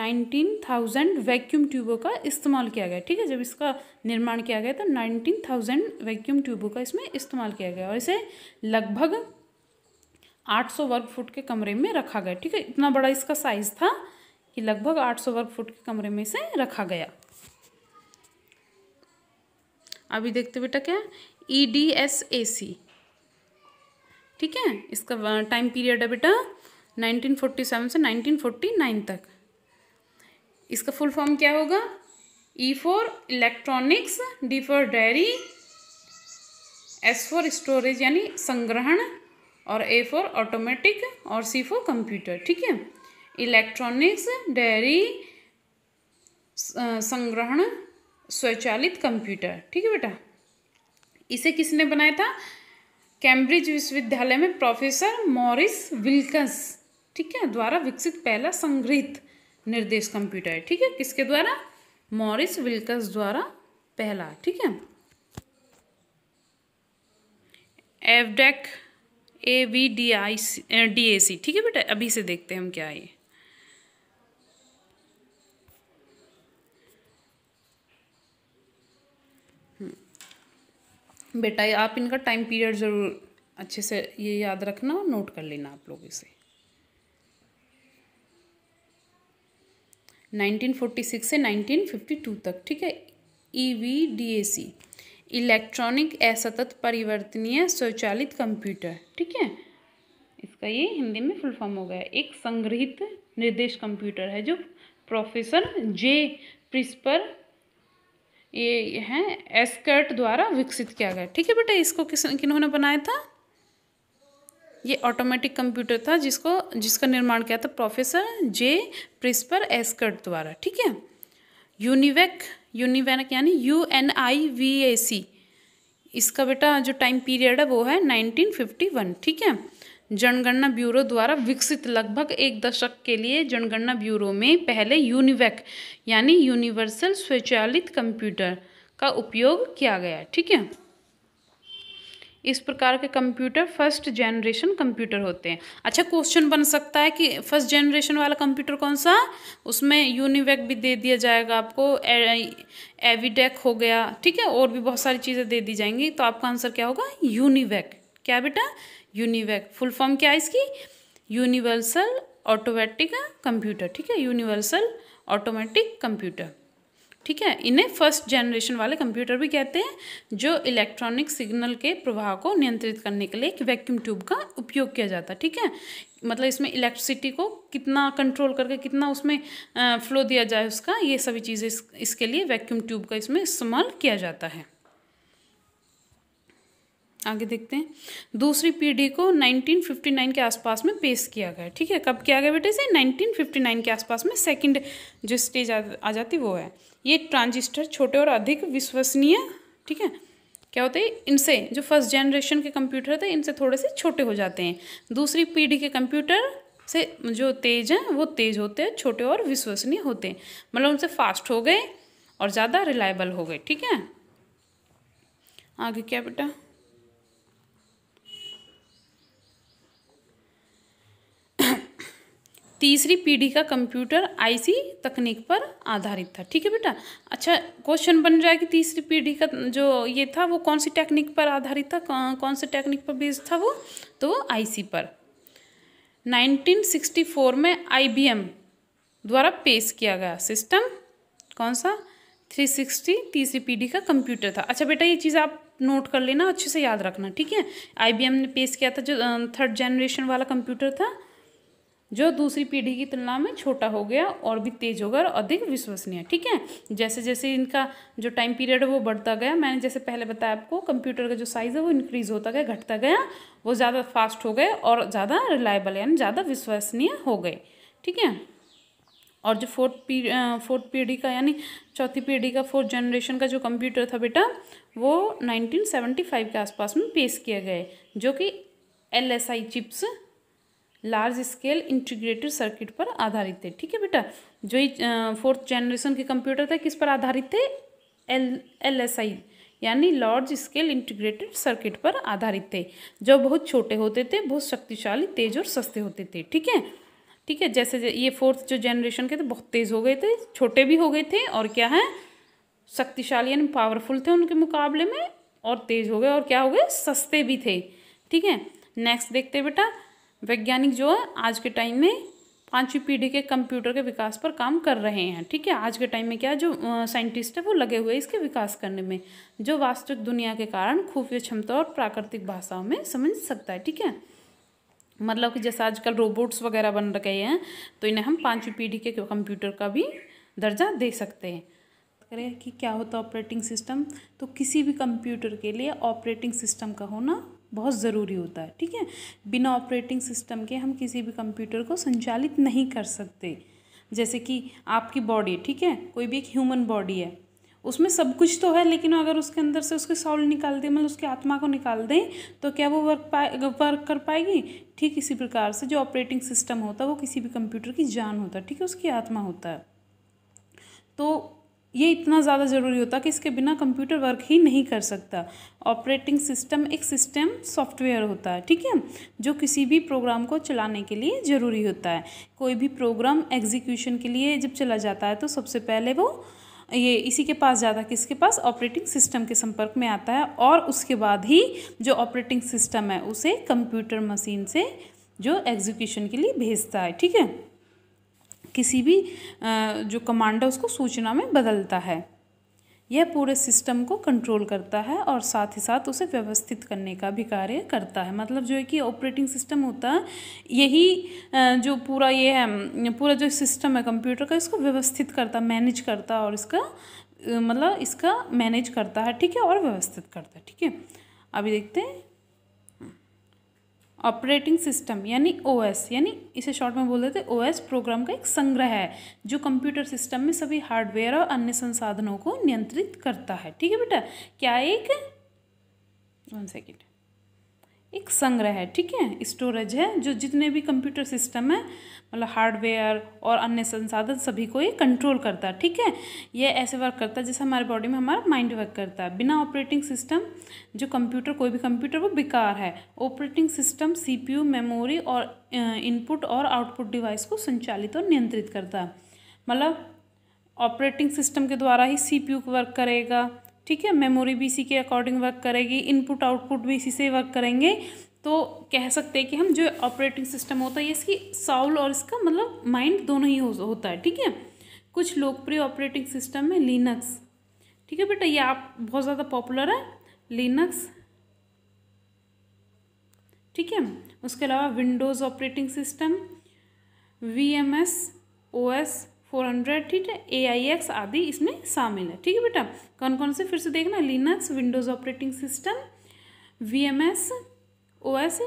S1: नाइनटीन थाउजेंड वैक्यूम ट्यूबों का इस्तेमाल किया गया ठीक है जब इसका निर्माण किया गया तो नाइनटीन थाउजेंड वैक्यूम ट्यूबों का इसमें इस्तेमाल किया गया और इसे लगभग आठ सौ वर्ग फुट के कमरे में रखा गया ठीक है इतना बड़ा इसका साइज था कि लगभग आठ सौ वर्ग फुट के कमरे में इसे रखा गया अभी देखते बेटा क्या E D S A C ठीक है इसका टाइम पीरियड है बेटा 1947 से 1949 तक इसका फुल फॉर्म क्या होगा E for electronics D for dairy S for storage यानी संग्रहण और ए फॉर ऑटोमेटिक और सी फोर कंप्यूटर ठीक है इलेक्ट्रॉनिक्स डेयरी संग्रहण स्वचालित कंप्यूटर ठीक है बेटा इसे किसने बनाया था कैम्ब्रिज विश्वविद्यालय में प्रोफेसर मॉरिस विल्कस ठीक है द्वारा विकसित पहला संग्रहित निर्देश कंप्यूटर है ठीक है किसके द्वारा मॉरिस विल्कस द्वारा पहला ठीक है EDVAC A V D I C D A C ठीक है बेटा अभी से देखते हैं हम क्या है बेटा आप इनका टाइम पीरियड ज़रूर अच्छे से ये याद रखना और नोट कर लेना आप लोग इसे 1946 से 1952 तक ठीक है E V D A C electronic असतत परिवर्तनीय स्वचालित कंप्यूटर ठीक है इसका ये हिंदी में फुल फॉर्म हो गया एक संग्रहित निर्देश कंप्यूटर है जो प्रोफेसर जे प्रिस्पर ये हैं एस्कर्ट द्वारा विकसित किया गया ठीक है बेटा इसको किस किन्होंने बनाया था ये ऑटोमेटिक कंप्यूटर था जिसको जिसका निर्माण किया था प्रोफेसर जे प्रिस्पर एस्कर्ट द्वारा ठीक है यूनिवेक यूनिवेक यानी U N I V A C इसका बेटा जो टाइम पीरियड है वो है 1951 ठीक है जनगणना ब्यूरो द्वारा विकसित लगभग एक दशक के लिए जनगणना ब्यूरो में पहले यूनिवैक यानी यूनिवर्सल स्वचालित कंप्यूटर का उपयोग किया गया ठीक है इस प्रकार के कंप्यूटर फर्स्ट जनरेशन कंप्यूटर होते हैं अच्छा क्वेश्चन बन सकता है कि फर्स्ट जनरेशन वाला कंप्यूटर कौन सा उसमें यूनिवैक भी दे दिया जाएगा आपको एविडेक हो गया ठीक है और भी बहुत सारी चीज़ें दे दी जाएंगी तो आपका आंसर क्या होगा यूनिवैक क्या बेटा यूनिवैक फुल फॉर्म क्या है इसकी यूनिवर्सल ऑटोमेटिक कंप्यूटर ठीक है यूनिवर्सल ऑटोमेटिक कंप्यूटर ठीक है इन्हें फर्स्ट जनरेशन वाले कंप्यूटर भी कहते हैं जो इलेक्ट्रॉनिक सिग्नल के प्रवाह को नियंत्रित करने के लिए एक वैक्यूम ट्यूब का उपयोग किया जाता है ठीक है मतलब इसमें इलेक्ट्रिसिटी को कितना कंट्रोल करके कितना उसमें फ्लो दिया जाए उसका ये सभी चीज़ें इस, इसके लिए वैक्यूम ट्यूब का इसमें इस्तेमाल किया जाता है आगे देखते हैं दूसरी पीढ़ी को 1959 के आसपास में पेश किया गया ठीक है कब किया गया बेटे से 1959 के आसपास में सेकंड जो स्टेज आ, आ जाती वो है ये ट्रांजिस्टर छोटे और अधिक विश्वसनीय ठीक है क्या होते हैं इनसे जो फर्स्ट जनरेशन के कंप्यूटर थे इनसे थोड़े से छोटे हो जाते हैं दूसरी पीढ़ी के कंप्यूटर से जो तेज हैं वो तेज होते हैं छोटे और विश्वसनीय होते हैं मतलब उनसे फास्ट हो गए और ज़्यादा रिलायबल हो गए ठीक है आगे क्या बेटा तीसरी पीढ़ी का कंप्यूटर आईसी तकनीक पर आधारित था ठीक है बेटा अच्छा क्वेश्चन बन जाए कि तीसरी पीढ़ी का जो ये था वो कौन सी टेक्निक पर आधारित था कौन, से टेक्निक पर बेस्ड था वो तो वो आईसी पर 1964 में आईबीएम द्वारा पेश किया गया सिस्टम कौन सा 360 तीसरी पीढ़ी का कंप्यूटर था अच्छा बेटा ये चीज़ आप नोट कर लेना अच्छे से याद रखना ठीक है आई ने पेश किया था जो थर्ड जनरेशन वाला कंप्यूटर था जो दूसरी पीढ़ी की तुलना में छोटा हो गया और भी तेज होगा और अधिक विश्वसनीय ठीक है जैसे जैसे इनका जो टाइम पीरियड है वो बढ़ता गया मैंने जैसे पहले बताया आपको कंप्यूटर का जो साइज़ है वो इंक्रीज होता गया घटता गया वो ज़्यादा फास्ट हो गए और ज़्यादा रिलायबल यानी ज़्यादा विश्वसनीय हो गए ठीक है और जो फोर्थ पी फोर्थ पीढ़ी का यानी चौथी पीढ़ी का फोर्थ जनरेशन का जो कंप्यूटर था बेटा वो 1975 के आसपास में पेश किया गया जो कि L chips large scale integrated circuit पर आधारित थे ठीक है बेटा जो ये फोर्थ जनरेशन के कंप्यूटर थे किस पर आधारित थे एल एल एस आई यानी लार्ज स्केल इंटीग्रेटेड सर्किट पर आधारित थे जो बहुत छोटे होते थे बहुत शक्तिशाली तेज और सस्ते होते थे ठीक है ठीक है जैसे ये फोर्थ जो जनरेशन के थे बहुत तेज़ हो गए थे छोटे भी हो गए थे और क्या है शक्तिशाली यानी पावरफुल थे उनके मुकाबले में और तेज़ हो गए और क्या हो गए सस्ते भी थे ठीक है नेक्स्ट देखते बेटा वैज्ञानिक जो है आज के टाइम में पांचवी पीढ़ी के कंप्यूटर के विकास पर काम कर रहे हैं ठीक है आज के टाइम में क्या जो साइंटिस्ट है वो लगे हुए इसके विकास करने में जो वास्तविक दुनिया के कारण खुफिया क्षमता और प्राकृतिक भाषाओं में समझ सकता है ठीक है मतलब कि जैसे आजकल रोबोट्स वगैरह बन गए हैं तो इन्हें हम पांचवी पीढ़ी के कंप्यूटर का भी दर्जा दे सकते हैं तो करें कि क्या होता है ऑपरेटिंग सिस्टम तो किसी भी कंप्यूटर के लिए ऑपरेटिंग सिस्टम का होना बहुत ज़रूरी होता है ठीक है बिना ऑपरेटिंग सिस्टम के हम किसी भी कंप्यूटर को संचालित नहीं कर सकते जैसे कि आपकी बॉडी ठीक है कोई भी एक ह्यूमन बॉडी है उसमें सब कुछ तो है लेकिन अगर उसके अंदर से उसके सॉल निकाल दें मतलब उसकी आत्मा को निकाल दें तो क्या वो वर्क पाए वर्क कर पाएगी ठीक इसी प्रकार से जो ऑपरेटिंग सिस्टम होता है वो किसी भी कंप्यूटर की जान होता है ठीक है उसकी आत्मा होता है तो ये इतना ज़्यादा ज़रूरी होता कि इसके बिना कंप्यूटर वर्क ही नहीं कर सकता ऑपरेटिंग सिस्टम एक सिस्टम सॉफ्टवेयर होता है ठीक है जो किसी भी प्रोग्राम को चलाने के लिए ज़रूरी होता है कोई भी प्रोग्राम एग्जीक्यूशन के लिए जब चला जाता है तो सबसे पहले वो ये इसी के पास जाता है किसके पास ऑपरेटिंग सिस्टम के संपर्क में आता है और उसके बाद ही जो ऑपरेटिंग सिस्टम है उसे कंप्यूटर मशीन से जो एग्जीक्यूशन के लिए भेजता है ठीक है किसी भी जो कमांड है उसको सूचना में बदलता है यह पूरे सिस्टम को कंट्रोल करता है और साथ ही साथ उसे व्यवस्थित करने का भी कार्य करता है मतलब जो है कि ऑपरेटिंग सिस्टम होता है यही जो पूरा ये है पूरा जो सिस्टम है कंप्यूटर का इसको व्यवस्थित करता मैनेज करता और इसका मतलब इसका मैनेज करता है ठीक है और व्यवस्थित करता है ठीक है अभी देखते हैं ऑपरेटिंग सिस्टम यानी ओएस यानी इसे शॉर्ट में बोल देते ओएस प्रोग्राम का एक संग्रह है जो कंप्यूटर सिस्टम में सभी हार्डवेयर और अन्य संसाधनों को नियंत्रित करता है ठीक है बेटा क्या एक वन सेकेंड एक संग्रह है ठीक है स्टोरेज है जो जितने भी कंप्यूटर सिस्टम है मतलब हार्डवेयर और अन्य संसाधन सभी को ये कंट्रोल करता है ठीक है ये ऐसे वर्क करता है जैसे हमारे बॉडी में हमारा माइंड वर्क करता है बिना ऑपरेटिंग सिस्टम जो कंप्यूटर कोई भी कंप्यूटर वो बेकार है ऑपरेटिंग सिस्टम सीपीयू मेमोरी और इनपुट और आउटपुट डिवाइस को संचालित और नियंत्रित करता है मतलब ऑपरेटिंग सिस्टम के द्वारा ही सी वर्क करेगा ठीक है मेमोरी भी इसी के अकॉर्डिंग वर्क करेगी इनपुट आउटपुट भी इसी से वर्क करेंगे तो कह सकते हैं कि हम जो ऑपरेटिंग सिस्टम होता है ये इसकी साउल और इसका मतलब माइंड दोनों ही हो, होता है ठीक है कुछ लोकप्रिय ऑपरेटिंग सिस्टम है लिनक्स ठीक है बेटा ये आप बहुत ज़्यादा पॉपुलर है लिनक्स ठीक है उसके अलावा Windows operating system V M S O S four hundred ठीक है ए आई एक्स आदि इसमें शामिल है ठीक है बेटा कौन कौन से फिर से देखना Linux Windows operating system V M S O S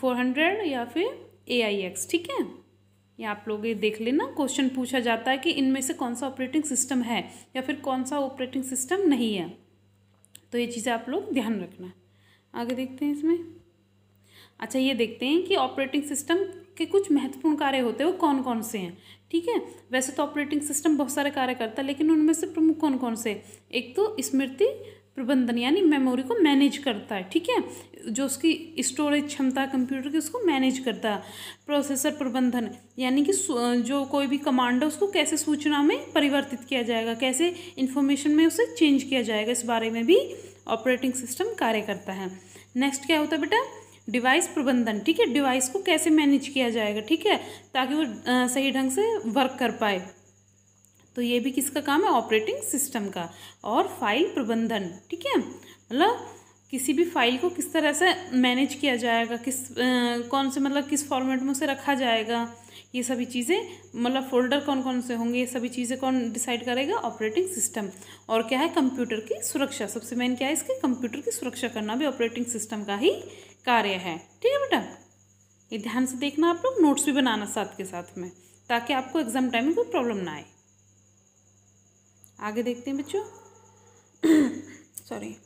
S1: four hundred या फिर ए आई एक्स ठीक है या आप लोग ये देख लेना क्वेश्चन पूछा जाता है कि इनमें से कौन सा ऑपरेटिंग सिस्टम है या फिर कौन सा ऑपरेटिंग सिस्टम नहीं है तो ये चीज़ें आप लोग ध्यान रखना आगे देखते हैं इसमें अच्छा ये देखते हैं कि ऑपरेटिंग सिस्टम के कुछ महत्वपूर्ण कार्य होते हैं वो कौन कौन से हैं ठीक है वैसे तो ऑपरेटिंग सिस्टम बहुत सारे कार्य करता है लेकिन उनमें से प्रमुख कौन कौन से एक तो स्मृति प्रबंधन यानी मेमोरी को मैनेज करता है ठीक है जो उसकी स्टोरेज क्षमता कंप्यूटर की उसको मैनेज करता है प्रोसेसर प्रबंधन यानी कि जो कोई भी कमांड है उसको कैसे सूचना में परिवर्तित किया जाएगा कैसे इन्फॉर्मेशन में उसे चेंज किया जाएगा इस बारे में भी ऑपरेटिंग सिस्टम कार्य करता है नेक्स्ट क्या होता है बेटा डिवाइस प्रबंधन ठीक है डिवाइस को कैसे मैनेज किया जाएगा ठीक है ताकि वो सही ढंग से वर्क कर पाए तो ये भी किसका काम है ऑपरेटिंग सिस्टम का और फाइल प्रबंधन ठीक है मतलब किसी भी फाइल को किस तरह से मैनेज किया जाएगा किस आ, कौन से मतलब किस फॉर्मेट में उसे रखा जाएगा ये सभी चीज़ें मतलब फोल्डर कौन कौन से होंगे ये सभी चीज़ें कौन डिसाइड करेगा ऑपरेटिंग सिस्टम और क्या है कंप्यूटर की सुरक्षा सबसे मेन क्या है इसके कंप्यूटर की सुरक्षा करना भी ऑपरेटिंग सिस्टम का ही कार्य है ठीक है बेटा ये ध्यान से देखना आप लोग नोट्स भी बनाना साथ के साथ में ताकि आपको एग्ज़ाम टाइम में कोई प्रॉब्लम ना आए आगे देखते हैं बच्चों सॉरी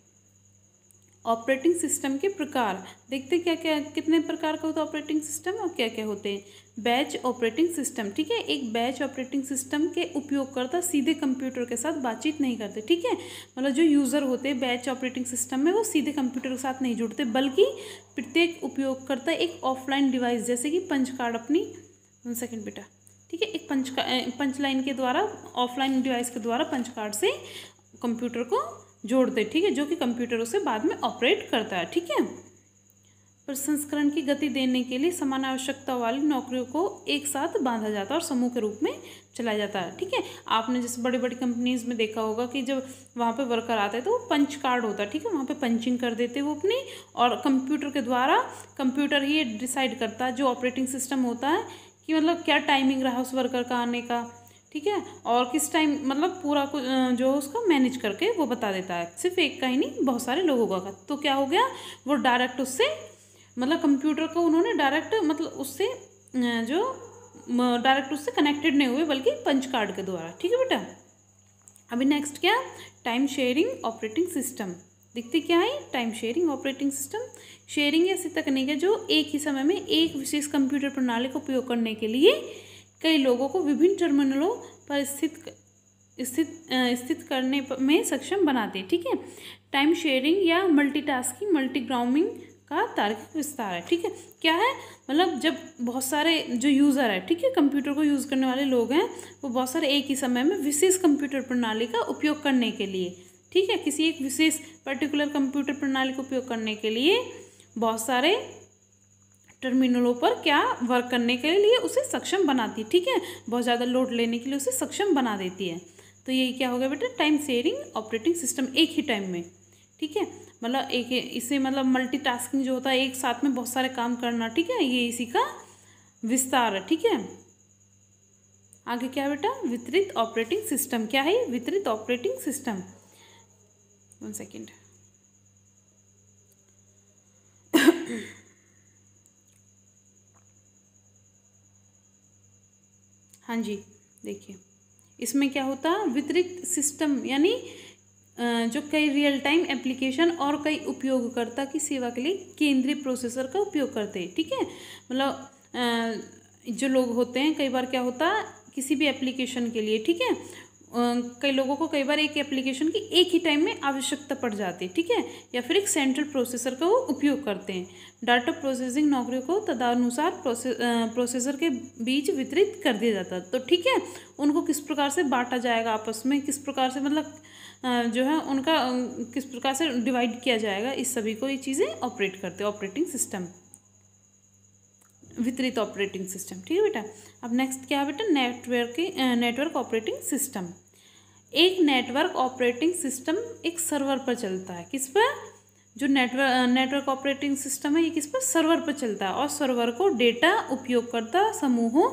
S1: ऑपरेटिंग सिस्टम के प्रकार देखते क्या क्या कितने प्रकार का होता है ऑपरेटिंग सिस्टम और क्या क्या होते हैं बैच ऑपरेटिंग सिस्टम ठीक है एक बैच ऑपरेटिंग सिस्टम के उपयोगकर्ता सीधे कंप्यूटर के साथ बातचीत नहीं करते ठीक है मतलब जो यूज़र होते हैं बैच ऑपरेटिंग सिस्टम में वो सीधे कंप्यूटर के साथ नहीं जुड़ते बल्कि प्रत्येक उपयोगकर्ता एक ऑफलाइन डिवाइस जैसे कि पंच कार्ड अपनी वन सेकेंड बेटा ठीक है एक पंच पंच लाइन के द्वारा ऑफलाइन डिवाइस के द्वारा पंच कार्ड से कंप्यूटर को जोड़ते ठीक है जो कि कंप्यूटर उसे बाद में ऑपरेट करता है ठीक है प्रसंस्करण की गति देने के लिए समान आवश्यकता वाली नौकरियों को एक साथ बांधा जाता है और समूह के रूप में चलाया जाता है ठीक है आपने जैसे बड़ी बड़ी कंपनीज में देखा होगा कि जब वहाँ पे वर्कर आते हैं तो वो पंच कार्ड होता है ठीक है वहाँ पे पंचिंग कर देते वो अपनी और कंप्यूटर के द्वारा कंप्यूटर ही डिसाइड करता है जो ऑपरेटिंग सिस्टम होता है कि मतलब क्या टाइमिंग रहा उस वर्कर का आने का ठीक है और किस टाइम मतलब पूरा कुछ जो उसका मैनेज करके वो बता देता है सिर्फ एक का ही नहीं बहुत सारे लोगों का तो क्या हो गया वो डायरेक्ट उससे मतलब कंप्यूटर को उन्होंने डायरेक्ट मतलब उससे जो डायरेक्ट उससे कनेक्टेड नहीं हुए बल्कि पंच कार्ड के द्वारा ठीक है बेटा अभी नेक्स्ट क्या टाइम शेयरिंग ऑपरेटिंग सिस्टम दिखते क्या है time sharing operating system sharing ऐसी तकनीक है जो एक ही समय में एक विशेष कंप्यूटर प्रणाली का उपयोग करने के लिए कई लोगों को विभिन्न टर्मिनलों पर स्थित स्थित स्थित करने में सक्षम बनाते हैं ठीक है टाइम शेयरिंग या मल्टीटास्किंग मल्टीग्राउमिंग का तार्किक विस्तार है ठीक है क्या है मतलब जब बहुत सारे जो यूज़र है ठीक है कंप्यूटर को यूज़ करने वाले लोग हैं वो बहुत सारे एक ही समय में विशेष कंप्यूटर प्रणाली का उपयोग करने के लिए ठीक है किसी एक विशेष पर्टिकुलर कंप्यूटर प्रणाली का उपयोग करने के लिए बहुत सारे टर्मिनलों पर क्या वर्क करने के लिए उसे सक्षम बनाती है ठीक है बहुत ज़्यादा लोड लेने के लिए उसे सक्षम बना देती है तो ये क्या हो गया बेटा टाइम शेयरिंग ऑपरेटिंग सिस्टम एक ही टाइम में ठीक है मतलब एक इसे मतलब मल्टीटास्किंग जो होता है एक साथ में बहुत सारे काम करना ठीक है ये इसी का विस्तार है ठीक है आगे क्या बेटा वितरित ऑपरेटिंग सिस्टम क्या है वितरित ऑपरेटिंग सिस्टम वन सेकेंड हाँ जी देखिए इसमें क्या होता वितरित सिस्टम यानी जो कई रियल टाइम एप्लीकेशन और कई उपयोगकर्ता की सेवा के लिए केंद्रीय प्रोसेसर का उपयोग करते हैं ठीक है मतलब जो लोग होते हैं कई बार क्या होता किसी भी एप्लीकेशन के लिए ठीक है कई लोगों को कई बार एक एप्लीकेशन की एक ही टाइम में आवश्यकता पड़ जाती है ठीक है या फिर एक सेंट्रल प्रोसेसर का वो उपयोग करते हैं डाटा प्रोसेसिंग नौकरियों को तदानुसार प्रोसे प्रोसेसर के बीच वितरित कर दिया जाता है तो ठीक है उनको किस प्रकार से बांटा जाएगा आपस में किस प्रकार से मतलब जो है उनका किस प्रकार से डिवाइड किया जाएगा इस सभी को ये चीज़ें ऑपरेट करते हैं ऑपरेटिंग सिस्टम वितरित ऑपरेटिंग सिस्टम ठीक है बेटा अब नेक्स्ट क्या है बेटा नेटवर्क नेटवर्क ऑपरेटिंग सिस्टम एक नेटवर्क ऑपरेटिंग सिस्टम एक सर्वर पर चलता है किस पर जो नेटवर्क नेटवर्क ऑपरेटिंग सिस्टम है ये किस पर सर्वर पर चलता है और सर्वर को डेटा उपयोगकर्ता समूहों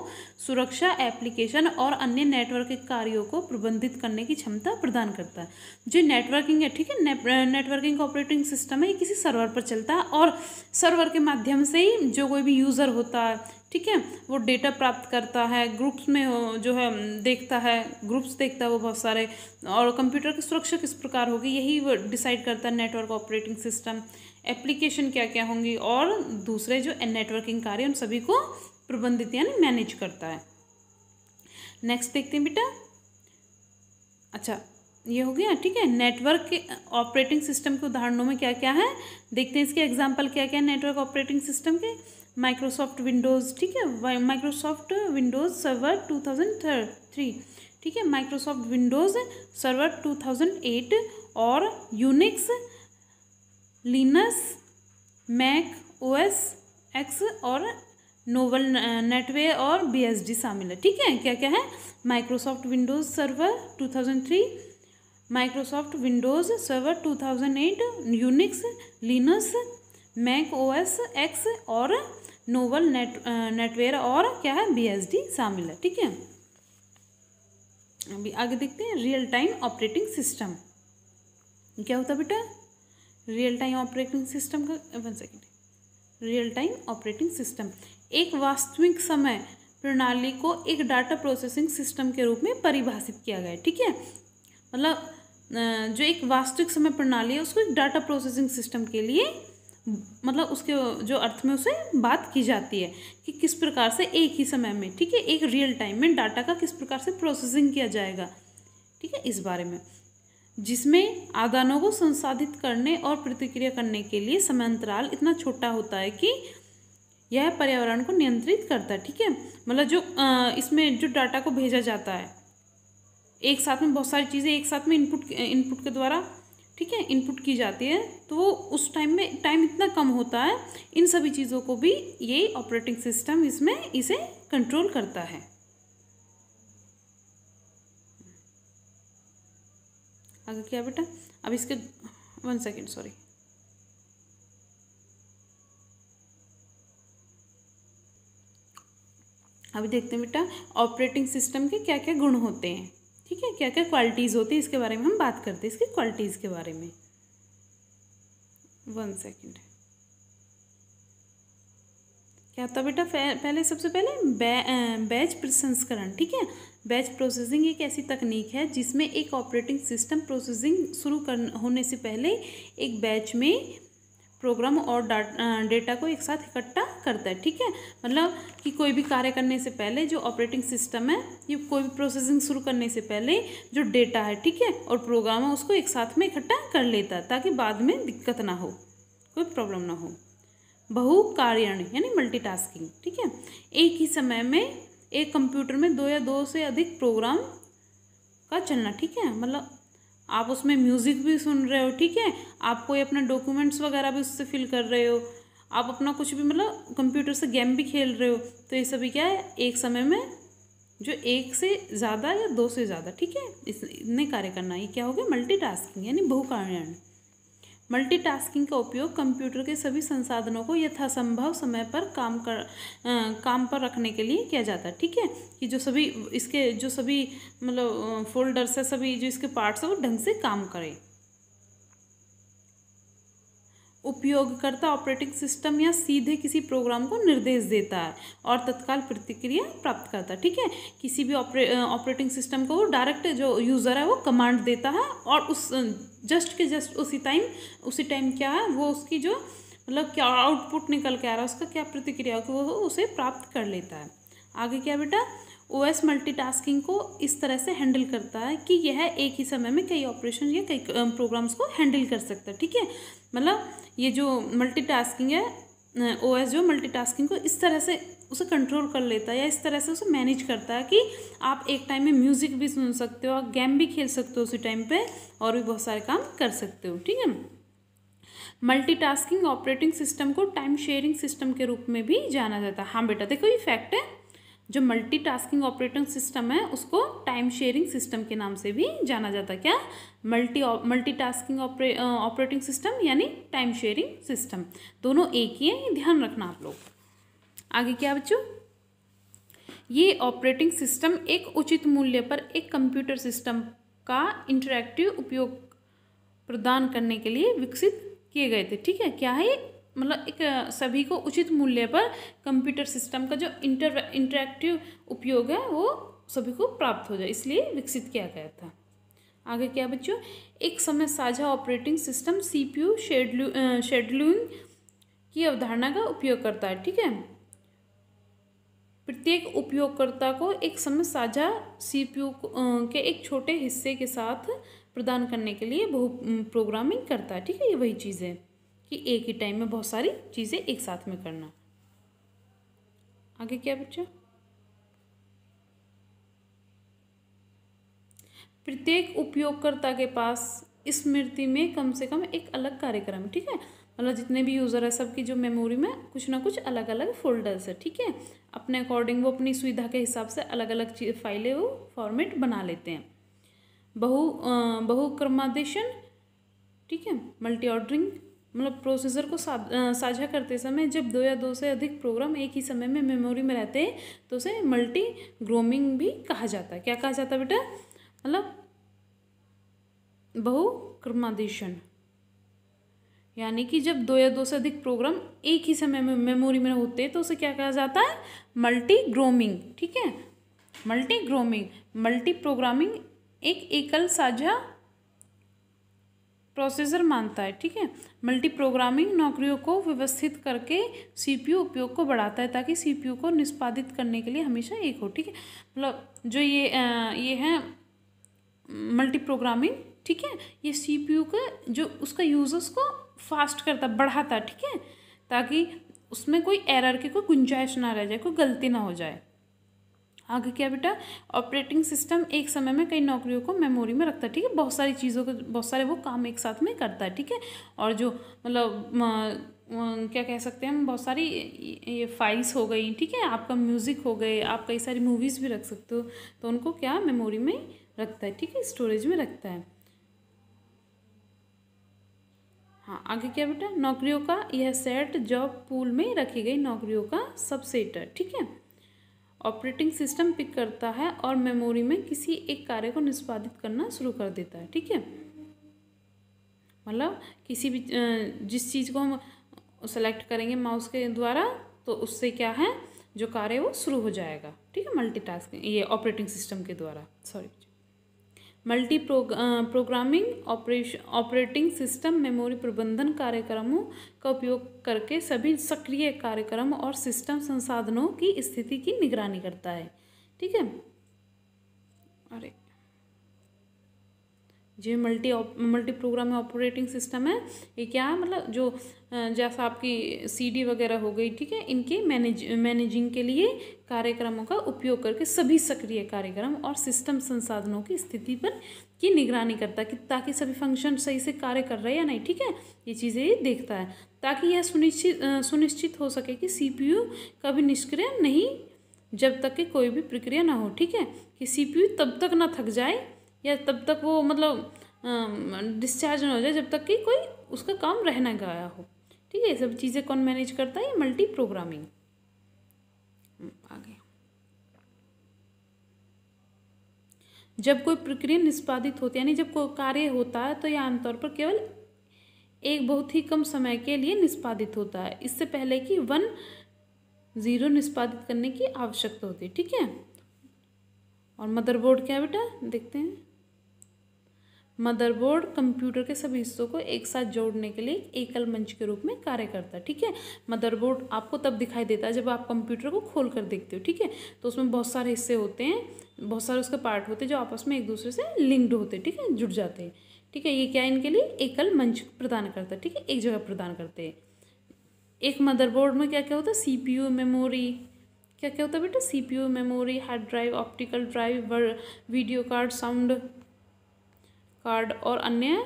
S1: सुरक्षा एप्लीकेशन और अन्य नेटवर्क के कार्यों को प्रबंधित करने की क्षमता प्रदान करता है जो नेटवर्किंग है ठीक है नेटवर्किंग ऑपरेटिंग सिस्टम है ये किसी सर्वर पर चलता है और सर्वर के माध्यम से ही जो कोई भी यूज़र होता है ठीक है वो डेटा प्राप्त करता है ग्रुप्स में जो है देखता है ग्रुप्स देखता है वो बहुत सारे और कंप्यूटर की सुरक्षा किस प्रकार होगी यही वो डिसाइड करता है नेटवर्क ऑपरेटिंग सिस्टम एप्लीकेशन क्या क्या होंगी और दूसरे जो नेटवर्किंग कार्य उन सभी को प्रबंधित यानी मैनेज करता है नेक्स्ट देखते हैं बेटा अच्छा ये हो गया ठीक है नेटवर्क के ऑपरेटिंग सिस्टम के उदाहरणों में क्या क्या है देखते हैं इसके एग्जाम्पल क्या क्या है नेटवर्क ऑपरेटिंग सिस्टम के माइक्रोसॉफ्ट विंडोज़ ठीक है Microsoft Windows server two thousand three ठीक है Microsoft Windows server two thousand eight और Unix Linux Mac OS X और नोवल नेटवे uh, और बीएसडी शामिल है ठीक है क्या क्या है Microsoft Windows server 2003 Microsoft Windows server 2008 Unix Linux Mac OS X और नोवल नेट नेटवेयर और क्या है बीएसडी शामिल है ठीक है अभी आगे देखते हैं रियल टाइम ऑपरेटिंग सिस्टम क्या होता बेटा रियल टाइम ऑपरेटिंग सिस्टम का one second real time operating system एक वास्तविक समय प्रणाली को एक डाटा प्रोसेसिंग सिस्टम के रूप में परिभाषित किया गया है ठीक है मतलब जो एक वास्तविक समय प्रणाली है उसको एक डाटा प्रोसेसिंग सिस्टम के लिए मतलब उसके जो अर्थ में उसे बात की जाती है कि किस प्रकार से एक ही समय में ठीक है एक रियल टाइम में डाटा का किस प्रकार से प्रोसेसिंग किया जाएगा ठीक है इस बारे में जिसमें आदानों को संसाधित करने और प्रतिक्रिया करने के लिए समय अंतराल इतना छोटा होता है कि यह पर्यावरण को नियंत्रित करता है ठीक है मतलब जो इसमें जो डाटा को भेजा जाता है एक साथ में बहुत सारी चीज़ें एक साथ में इनपुट इनपुट के द्वारा ठीक है इनपुट की जाती है तो वो उस टाइम में टाइम इतना कम होता है इन सभी चीज़ों को भी ये ऑपरेटिंग सिस्टम इसमें इसे कंट्रोल करता है आगे क्या बेटा अब इसके वन सेकेंड सॉरी अभी देखते हैं बेटा ऑपरेटिंग सिस्टम के क्या क्या गुण होते हैं ठीक है क्या क्या क्वालिटीज़ होती है इसके बारे में हम बात करते हैं इसकी क्वालिटीज़ के बारे में वन सेकेंड क्या होता बेटा पहले सबसे पहले बै, बैच प्रसंस्करण ठीक है बैच प्रोसेसिंग एक ऐसी तकनीक है जिसमें एक ऑपरेटिंग सिस्टम प्रोसेसिंग शुरू कर होने से पहले एक बैच में प्रोग्राम और डेटा को एक साथ इकट्ठा करता है ठीक है मतलब कि कोई भी कार्य करने से पहले जो ऑपरेटिंग सिस्टम है ये कोई भी प्रोसेसिंग शुरू करने से पहले जो डेटा है ठीक है और प्रोग्राम है उसको एक साथ में इकट्ठा कर लेता है ताकि बाद में दिक्कत ना हो कोई प्रॉब्लम ना हो बहु यानी मल्टीटास्किंग ठीक है एक ही समय में एक कंप्यूटर में दो या दो से अधिक प्रोग्राम का चलना ठीक है मतलब आप उसमें म्यूज़िक भी सुन रहे हो ठीक है आप कोई अपना डॉक्यूमेंट्स वगैरह भी उससे फिल कर रहे हो आप अपना कुछ भी मतलब कंप्यूटर से गेम भी खेल रहे हो तो ये सभी क्या है एक समय में जो एक से ज़्यादा या दो से ज़्यादा ठीक है इस इतने कार्य करना ये क्या हो गया मल्टी यानी बहुकार्याण मल्टीटास्किंग का उपयोग कंप्यूटर के सभी संसाधनों को यथासंभव समय पर काम कर आ, काम पर रखने के लिए किया जाता है ठीक है कि जो सभी इसके जो सभी मतलब फोल्डर्स है सभी जो इसके पार्ट्स हैं वो ढंग से काम करें उपयोगकर्ता ऑपरेटिंग सिस्टम या सीधे किसी प्रोग्राम को निर्देश देता है और तत्काल प्रतिक्रिया प्राप्त करता है ठीक है किसी भी ऑपरेटिंग सिस्टम को वो डायरेक्ट जो यूज़र है वो कमांड देता है और उस जस्ट के जस्ट उसी टाइम उसी टाइम क्या है वो उसकी जो मतलब क्या आउटपुट निकल के आ रहा है उसका क्या प्रतिक्रिया वो उसे प्राप्त कर लेता है आगे क्या बेटा ओ एस मल्टीटास्किंग को इस तरह से हैंडल करता है कि यह एक ही समय में कई ऑपरेशन या कई प्रोग्राम्स को हैंडल कर सकता है ठीक है मतलब ये जो मल्टीटास्किंग है ओ एस जो मल्टीटास्किंग को इस तरह से उसे कंट्रोल कर लेता है या इस तरह से उसे मैनेज करता है कि आप एक टाइम में म्यूज़िक भी सुन सकते हो और गेम भी खेल सकते हो उसी टाइम पे और भी बहुत सारे काम कर सकते हो ठीक है मल्टीटास्किंग ऑपरेटिंग सिस्टम को टाइम शेयरिंग सिस्टम के रूप में भी जाना जाता है हाँ बेटा देखो ये फैक्ट है जो मल्टीटास्किंग ऑपरेटिंग सिस्टम है उसको टाइम शेयरिंग सिस्टम के नाम से भी जाना जाता है क्या मल्टी मल्टीटास्किंग ऑपरेटिंग सिस्टम यानी टाइम शेयरिंग सिस्टम दोनों एक ही है ध्यान रखना आप लोग आगे क्या बच्चों ये ऑपरेटिंग सिस्टम एक उचित मूल्य पर एक कंप्यूटर सिस्टम का इंटरैक्टिव उपयोग प्रदान करने के लिए विकसित किए गए थे ठीक है क्या है मतलब एक सभी को उचित मूल्य पर कंप्यूटर सिस्टम का जो इंटर इंटरैक्टिव उपयोग है वो सभी को प्राप्त हो जाए इसलिए विकसित किया गया था आगे क्या बच्चों एक समय साझा operating system CPU schedule scheduling की अवधारणा का उपयोग करता है ठीक है प्रत्येक उपयोगकर्ता को एक समय साझा सीपीयू के एक छोटे हिस्से के साथ प्रदान करने के लिए बहु प्रोग्रामिंग करता है ठीक है ये वही चीज़ है कि एक ही टाइम में बहुत सारी चीज़ें एक साथ में करना आगे क्या बच्चा प्रत्येक उपयोगकर्ता के पास स्मृति में कम से कम एक अलग कार्यक्रम ठीक है मतलब जितने भी यूज़र है सबकी जो मेमोरी में कुछ ना कुछ अलग अलग फोल्डर्स है ठीक है अपने अकॉर्डिंग वो अपनी सुविधा के हिसाब से अलग अलग फाइलें वो फॉर्मेट बना लेते हैं बहु बहुक्रमादेशन ठीक है मल्टी ऑर्डरिंग मतलब प्रोसेसर को साझा करते समय जब दो या दो से अधिक प्रोग्राम एक ही समय में मेमोरी में रहते हैं तो उसे मल्टी ग्रोमिंग भी कहा जाता है क्या कहा जाता है बेटा मतलब बहुक्रमादेशन यानी कि जब दो या दो से अधिक प्रोग्राम एक ही समय में मेमोरी में होते हैं तो उसे क्या कहा जाता है मल्टी ग्रोमिंग ठीक है मल्टी ग्रोमिंग मल्टी प्रोग्रामिंग एक एकल साझा प्रोसेसर मानता है ठीक है मल्टी प्रोग्रामिंग नौकरियों को व्यवस्थित करके सीपीयू उपयोग को बढ़ाता है ताकि सीपीयू को निष्पादित करने के लिए हमेशा एक हो ठीक है मतलब जो ये आ, ये है मल्टी प्रोग्रामिंग ठीक है ये सीपीयू का जो उसका यूज़र्स को फास्ट करता बढ़ाता ठीक है ताकि उसमें कोई एरर की कोई गुंजाइश ना रह जाए कोई गलती ना हो जाए आगे क्या बेटा ऑपरेटिंग सिस्टम एक समय में कई नौकरियों को मेमोरी में रखता है ठीक है बहुत सारी चीज़ों के बहुत सारे वो काम एक साथ में करता है ठीक है और जो मतलब क्या कह सकते हैं हम बहुत सारी ये फाइल्स हो गई ठीक है आपका म्यूज़िक हो गए आप कई सारी मूवीज़ भी रख सकते हो तो उनको क्या मेमोरी में रखता है ठीक है स्टोरेज में रखता है हाँ आगे क्या बेटा नौकरियों का यह सेट जॉब पूल में रखी गई नौकरियों का सबसेट है ठीक है ऑपरेटिंग सिस्टम पिक करता है और मेमोरी में किसी एक कार्य को निष्पादित करना शुरू कर देता है ठीक है मतलब किसी भी जिस चीज़ को हम सेलेक्ट करेंगे माउस के द्वारा तो उससे क्या है जो कार्य वो शुरू हो जाएगा ठीक है मल्टीटास्किंग ये ऑपरेटिंग सिस्टम के द्वारा sorry multi programming operation operating system memory प्रबंधन कार्यक्रमों का उपयोग करके सभी सक्रिय कार्यक्रम और सिस्टम संसाधनों की स्थिति की निगरानी करता है ठीक है अरे जो multi multi program operating system है ये क्या है मतलब जो जैसा आपकी सीडी वगैरह हो गई ठीक है इनके मैनेज मैनेजिंग के लिए कार्यक्रमों का उपयोग करके सभी सक्रिय कार्यक्रम और सिस्टम संसाधनों की स्थिति पर की निगरानी करता है कि ताकि सभी फंक्शन सही से कार्य कर रहे हैं या नहीं ठीक है ये चीज़ें ये देखता है ताकि यह सुनिश्चित सुनिश्चित हो सके कि सी कभी निष्क्रिय नहीं जब तक कि कोई भी प्रक्रिया ना हो ठीक है कि सी तब तक ना थक जाए या तब तक वो मतलब डिस्चार्ज ना हो जाए जब तक कि कोई उसका काम रहना गया हो ठीक है ये सब चीज़ें कौन मैनेज करता है मल्टी हम्म, प्रोग्रामिंग आगे जब कोई प्रक्रिया निष्पादित होती है यानी जब कोई कार्य होता है तो यह आमतौर पर केवल एक बहुत ही कम समय के लिए निष्पादित होता है इससे पहले कि वन ज़ीरो निष्पादित करने की आवश्यकता होती है ठीक है और मदरबोर्ड क्या बेटा देखते हैं मदरबोर्ड कंप्यूटर के सभी हिस्सों को एक साथ जोड़ने के लिए एकल मंच के रूप में कार्य करता है ठीक है मदरबोर्ड आपको तब दिखाई देता है जब आप कंप्यूटर को खोल कर देखते हो ठीक है तो उसमें बहुत सारे हिस्से होते हैं बहुत सारे उसके पार्ट होते हैं जो आपस में एक दूसरे से लिंक्ड होते हैं ठीक है जुड़ जाते हैं ठीक है ये क्या इनके लिए एकल मंच प्रदान करता है ठीक है एक जगह प्रदान करते हैं एक मदरबोर्ड में क्या क्या होता है सीपीयू मेमोरी क्या क्या होता है बेटा CPU memory hard drive optical drive video card sound card और अन्य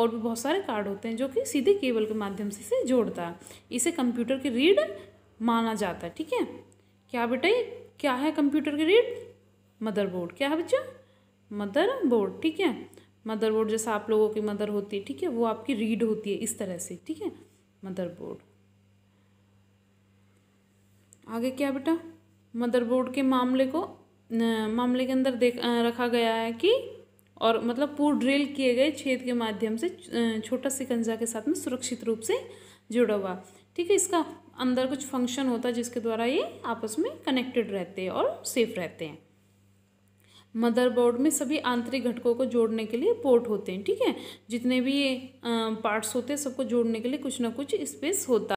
S1: और भी बहुत सारे कार्ड होते हैं जो कि सीधे केबल के माध्यम से इसे जोड़ता है इसे कंप्यूटर की रीड माना जाता है ठीक है क्या बेटा ये क्या है कंप्यूटर की रीड मदरबोर्ड क्या है बच्चा मदरबोर्ड ठीक है मदरबोर्ड जैसा आप लोगों की मदर होती है ठीक है वो आपकी रीड होती है इस तरह से ठीक है मदरबोर्ड आगे क्या बेटा मदरबोर्ड के मामले को मामले के अंदर देख रखा गया है कि और मतलब पूर्व ड्रिल किए गए छेद के माध्यम से छोटा सिकंजा के साथ में सुरक्षित रूप से जुड़ा हुआ ठीक है इसका अंदर कुछ फंक्शन होता है जिसके द्वारा ये आपस में कनेक्टेड रहते हैं और सेफ रहते हैं मदरबोर्ड में सभी आंतरिक घटकों को जोड़ने के लिए पोर्ट होते हैं ठीक है जितने भी ये पार्ट्स होते हैं सबको जोड़ने के लिए कुछ ना कुछ स्पेस होता है